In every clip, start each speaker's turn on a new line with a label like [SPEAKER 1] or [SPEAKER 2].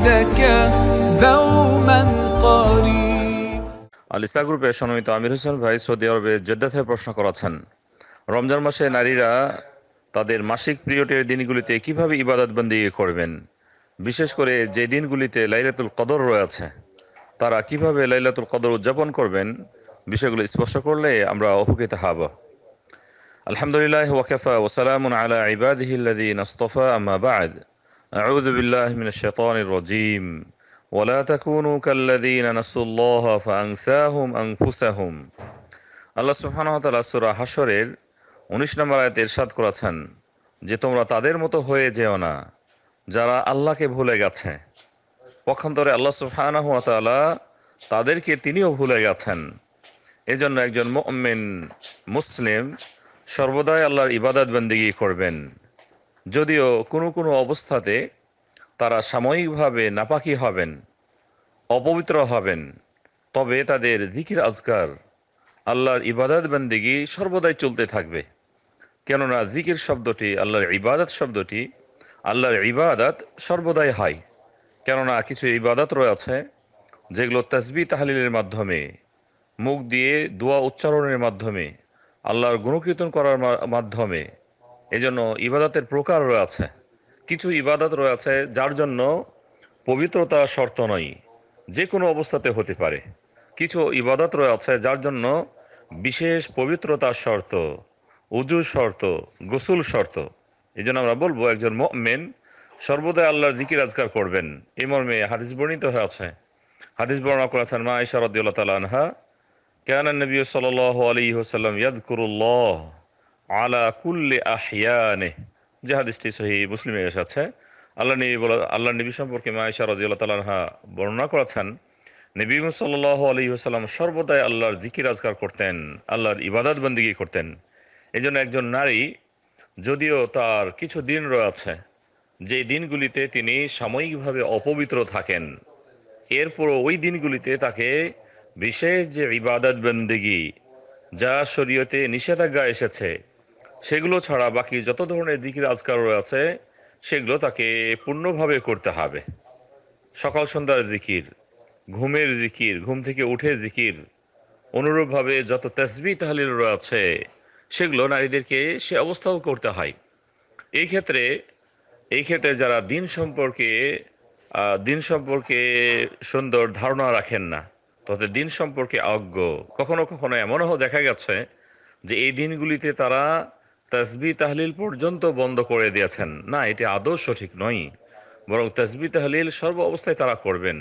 [SPEAKER 1] وعدك دوما قريب আলিসা গ্রুপে সম্মানিত আমির হোসেন ভাই সৌদি আরবে জেদ্দা থেকে প্রশ্ন করেছেন রমজান মাসে নারীরা তাদের মাসিক পিরিয়ডের দিনগুলিতে কিভাবে ইবাদত বন্দি করবেন বিশেষ করে যে দিনগুলিতে লাইলাতুল কদর রয়েছে তারা কিভাবে লাইলাতুল কদর উদযাপন করবেন বিষয়গুলো স্পষ্ট করলে আমরা উপকৃত হব আলহামদুলিল্লাহ ওয়াকাফা ওসালাম আলা ইবাদহিল্লাদিন আস্তফা আম্মা বাদ أعوذ بالله من الشيطان الرجيم ولا تكونوا كالذين نسوا الله فأنساهم أنفسهم আল্লাহ সুবহানাহু ওয়া তাআলা সূরা হাশরের 19 নম্বর আয়াতে ইরশাদ করেছেন যে তোমরা তাদের মতো হয়ে যেও না যারা আল্লাহকে ভুলে গেছে পক্ষান্তরে আল্লাহ সুবহানাহু ওয়া তাআলা তাদেরকে তিনিও ভুলে গেছেন এজন্য একজন মুমিন মুসলিম সর্বদাই আল্লাহর ইবাদত বন্দিগি করবেন যদিও কোনো কোনো অবস্থাতে তারা সাময়িকভাবে নাপাকি হবেন অপবিত্র হবেন তবে তাদের দিকির আজকার আল্লাহর ইবাদত বন্দিগি সর্বদাই চলতে থাকবে কেননা জিকির শব্দটি আল্লাহর ইবাদত শব্দটি আল্লাহর ইবাদত সর্বদাই হয় কেননা কিছু ইবাদত রয়েছে যেগুলো তসবি তাহলিলের মাধ্যমে মুখ দিয়ে দোয়া উচ্চারণের মাধ্যমে আল্লাহর গুণকীর্তন করার মাধ্যমে এজন্য ইবাদতের প্রকার রয়েছে কিছু ইবাদত রয়েছে যার জন্য পবিত্রতা শর্ত নয় যে কোনো অবস্থাতে হতে পারে কিছু ইবাদত রয়েছে যার জন্য বিশেষ পবিত্রতা শর্ত উজু শর্ত গোসুল শর্ত এই জন্য আমরা বলবো একজন মেন সর্বদা আল্লাহর জিকির আজকার করবেন এই মর্মে হাদিস বর্ণিত হয়ে আছে হাদিস বর্ণনা করেছেন মা ইশারদ্দুল্লাহ তালা আনহা কেন নবী সাল আলী হোসালাম ইয়াদ আলা কুল্লি আহিয়ানে যে হাদিসটি সহি এসে আছে আল্লাহ নবী বলা আল্লাহ নবী সম্পর্কে মায়েশা রাজিউল্লাহ তালাহা বর্ণনা করেছেন নবী সাল আলী আসসালাম সর্বদাই আল্লাহর জিকির আজকার করতেন আল্লাহর ইবাদত বন্দিগি করতেন এই একজন নারী যদিও তার কিছু দিন রয়েছে যে দিনগুলিতে তিনি সাময়িকভাবে অপবিত্র থাকেন এরপরও ওই দিনগুলিতে তাকে বিশেষ যে ইবাদত বন্দিগি যা শরীয়তে নিষেধাজ্ঞা এসেছে সেগুলো ছাড়া বাকি যত ধরনের দিকির আজকার রয়েছে সেগুলো তাকে পূর্ণভাবে করতে হবে সকাল সন্ধ্যার দিকির ঘুমের দিকির ঘুম থেকে উঠে দিকির অনুরূপভাবে যত তেসবি তাহলিল রয়েছে সেগুলো নারীদেরকে সে অবস্থাও করতে হয় এই ক্ষেত্রে এই ক্ষেত্রে যারা দিন সম্পর্কে দিন সম্পর্কে সুন্দর ধারণা রাখেন না তবে দিন সম্পর্কে অজ্ঞ কখনো কখনো এমনও দেখা গেছে যে এই দিনগুলিতে তারা তসবি তাহলিল পর্যন্ত বন্ধ করে দিয়েছেন না এটি আদর্শ সঠিক নয় বরং তসবি তাহলিল সর্ব অবস্থায় তারা করবেন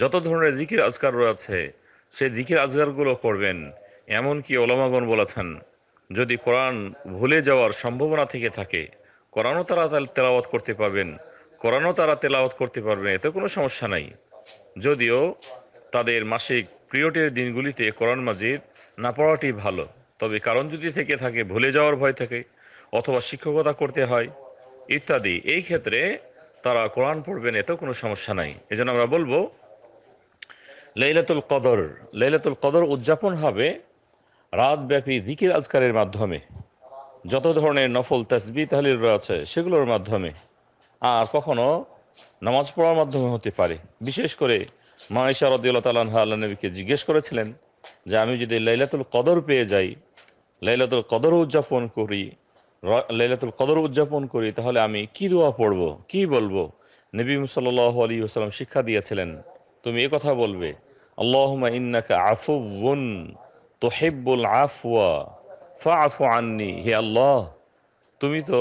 [SPEAKER 1] যত ধরনের জিকির আজগার রয়েছে সে জিকির আজগারগুলো করবেন এমনকি ওলামাগণ বলেছেন যদি কোরআন ভুলে যাওয়ার সম্ভাবনা থেকে থাকে কোরআনও তারা তেলাওয়াত করতে পারবেন কোরআনও তারা তেলাওয়াত করতে পারবেন এতে কোনো সমস্যা নাই যদিও তাদের মাসিক প্রিয়টের দিনগুলিতে কোরআন মাজিদ না পড়াটি ভালো তবে কারণ যদি থেকে থাকে ভুলে যাওয়ার ভয় থাকে অথবা শিক্ষকতা করতে হয় ইত্যাদি এই ক্ষেত্রে তারা কোরআন পড়বেন এতেও কোনো সমস্যা নাই এই জন্য আমরা বলবো লেইলাতুল কদর লেইলাতুল কদর উদযাপন হবে রাতব্যাপী জিকির আজকারের মাধ্যমে যত ধরনের নফল তসবি তাহলিল রয়েছে সেগুলোর মাধ্যমে আর কখনো নামাজ পড়ার মাধ্যমে হতে পারে বিশেষ করে মা রদিউল্লাহ তালানহা আল্লাহ নবীকে জিজ্ঞেস করেছিলেন যে আমি যদি লাইলাতুল কদর পেয়ে যাই লাইলাতুল কদর উদযাপন করি লাইলাতুল কদর উদযাপন করি তাহলে আমি কি দোয়া পড়ব কি বলবো নবী সাল আলী আসসালাম শিক্ষা দিয়েছিলেন তুমি এ কথা বলবে আল্লাহমা ইন্নাকা আফুবুন তোহেব্বুল আফওয়া ফা আফু আননি হে আল্লাহ তুমি তো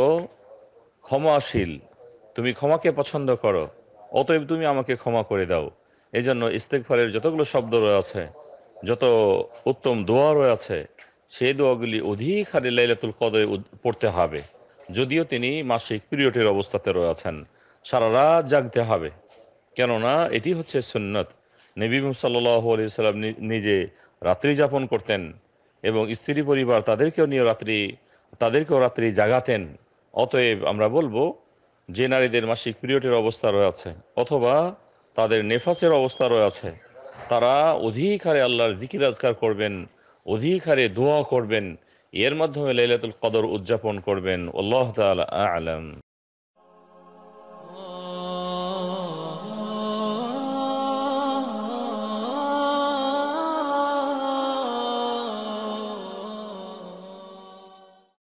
[SPEAKER 1] ক্ষমাশীল তুমি ক্ষমাকে পছন্দ করো অতএব তুমি আমাকে ক্ষমা করে দাও এই জন্য ইস্তেকফারের যতগুলো শব্দ রয়েছে যত উত্তম দোয়া রয়েছে সে দোয়াগুলি অধিক হারে লাইলাতুল কদরে পড়তে হবে যদিও তিনি মাসিক পিরিয়ডের অবস্থাতে রয়েছেন সারা রাত জাগতে হবে কেননা এটি হচ্ছে সুন্নত নবী সাল্লাহ সাল্লাম নিজে রাত্রি যাপন করতেন এবং স্ত্রী পরিবার তাদেরকেও নিয়ে রাত্রি তাদেরকেও রাত্রি জাগাতেন অতএব আমরা বলবো যে নারীদের মাসিক পিরিয়ডের অবস্থা রয়েছে অথবা তাদের নেফাসের অবস্থা রয়েছে তারা অধিক হারে আল্লাহর জিকির আজকার করবেন অধিক হারে দোয়া করবেন এর মাধ্যমে লাইলাতুল কদর উদযাপন করবেন আল্লাহ তালা আলম